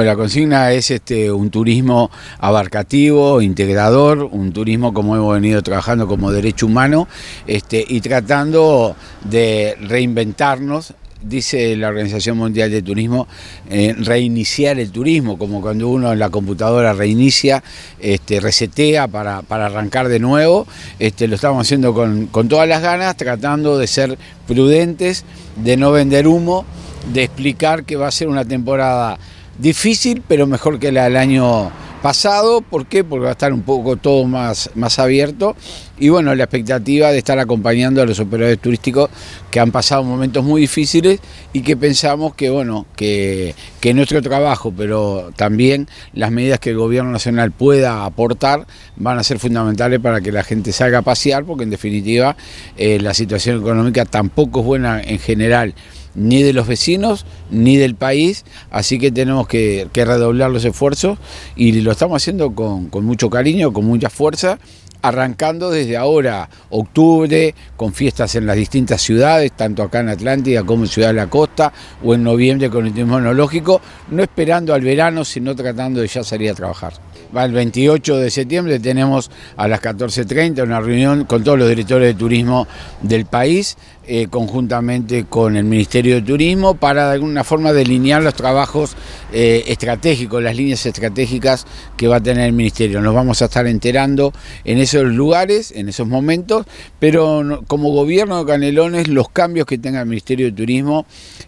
la consigna es este, un turismo abarcativo, integrador, un turismo como hemos venido trabajando como derecho humano este, y tratando de reinventarnos dice la Organización Mundial de Turismo, eh, reiniciar el turismo, como cuando uno en la computadora reinicia, este, resetea para, arrancar de nuevo. Este, lo estamos haciendo con, con todas las ganas, tratando de ser prudentes, de no vender humo, de explicar que va a ser una temporada difícil, pero mejor que la del año pasado. ¿Por qué? Porque va a estar un poco todo más, más abierto. Y bueno, la expectativa de estar acompañando a los operadores turísticos que han pasado momentos muy difíciles y que pensamos que, bueno, que, nuestro trabajo, pero también las medidas que el gobierno nacional pueda aportar van a ser fundamentales para que la gente salga a pasear, porque en definitiva eh, la situación económica tampoco es buena en general ni de los vecinos, ni del país, así que tenemos que, redoblar los esfuerzos y lo estamos haciendo con mucho cariño, con mucha fuerza arrancando desde ahora, octubre, con fiestas en las distintas ciudades, tanto acá en Atlántida como en Ciudad de la Costa, o en noviembre con el turismo monológico, no esperando al verano, sino tratando de ya salir a trabajar. El 28 de septiembre tenemos a las 14.30 una reunión con todos los directores de turismo del país, eh, conjuntamente con el Ministerio de Turismo, para de alguna forma delinear los trabajos eh, estratégico, las líneas estratégicas que va a tener el Ministerio. Nos vamos a estar enterando en esos lugares, en esos momentos, pero como gobierno de Canelones, los cambios que tenga el Ministerio de Turismo,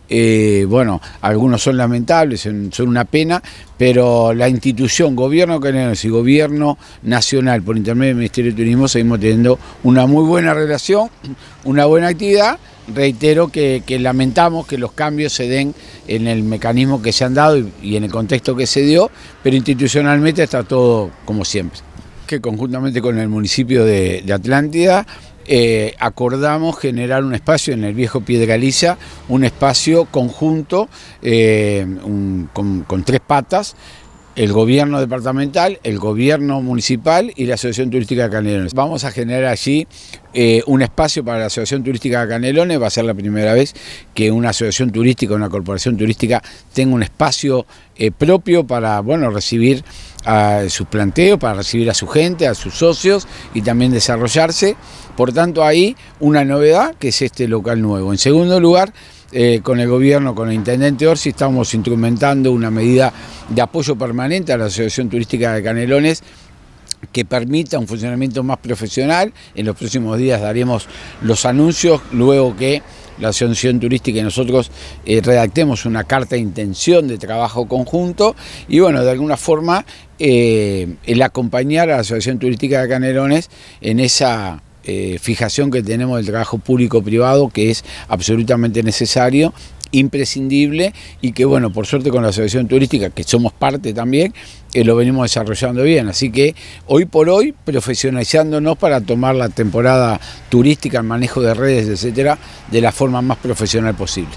eh, bueno, algunos son lamentables, son una pena, pero la institución, gobierno de Canelones y gobierno nacional, por intermedio del Ministerio de Turismo, seguimos teniendo una muy buena relación, una buena actividad reitero que, lamentamos que los cambios se den en el mecanismo que se han dado y, en el contexto que se dio, pero institucionalmente está todo como siempre. Que conjuntamente con el municipio de, Atlántida eh, acordamos generar un espacio en el viejo Piedra galicia un espacio conjunto eh, con tres patas, el gobierno departamental, el gobierno municipal y la Asociación Turística de Canelones. Vamos a generar allí eh, un espacio para la Asociación Turística de Canelones, va a ser la primera vez que una asociación turística, una corporación turística tenga un espacio eh, propio para bueno, recibir a sus planteos, para recibir a su gente, a sus socios y también desarrollarse. Por tanto, ahí una novedad que es este local nuevo. En segundo lugar, eh, con el gobierno, con el intendente Orsi, estamos instrumentando una medida de apoyo permanente a la Asociación Turística de Canelones que permita un funcionamiento más profesional. En los próximos días daremos los anuncios, luego que la Asociación Turística y nosotros eh, redactemos una carta de intención de trabajo conjunto y bueno, de alguna forma eh, el acompañar a la Asociación Turística de Canelones en esa eh, fijación que tenemos del trabajo público-privado, que es absolutamente necesario imprescindible y que bueno, por suerte con la Asociación Turística, que somos parte también, eh, lo venimos desarrollando bien. Así que hoy por hoy, profesionalizándonos para tomar la temporada turística, el manejo de redes, etcétera, de la forma más profesional posible.